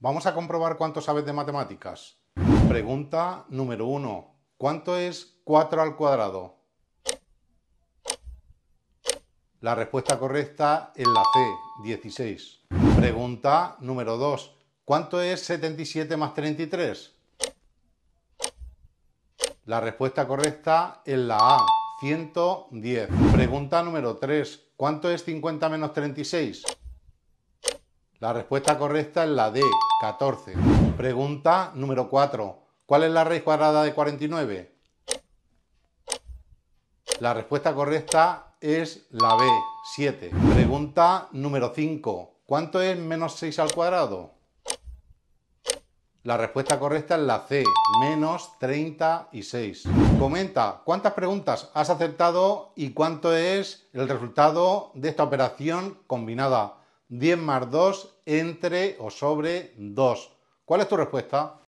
Vamos a comprobar cuánto sabes de matemáticas. Pregunta número 1. ¿Cuánto es 4 al cuadrado? La respuesta correcta es la C, 16. Pregunta número 2. ¿Cuánto es 77 más 33? La respuesta correcta es la A, 110. Pregunta número 3. ¿Cuánto es 50 menos 36? La respuesta correcta es la D, 14. Pregunta número 4. ¿Cuál es la raíz cuadrada de 49? La respuesta correcta es la B, 7. Pregunta número 5. ¿Cuánto es menos 6 al cuadrado? La respuesta correcta es la C, menos 36. Comenta cuántas preguntas has aceptado y cuánto es el resultado de esta operación combinada. 10 más 2 entre o sobre 2. ¿Cuál es tu respuesta?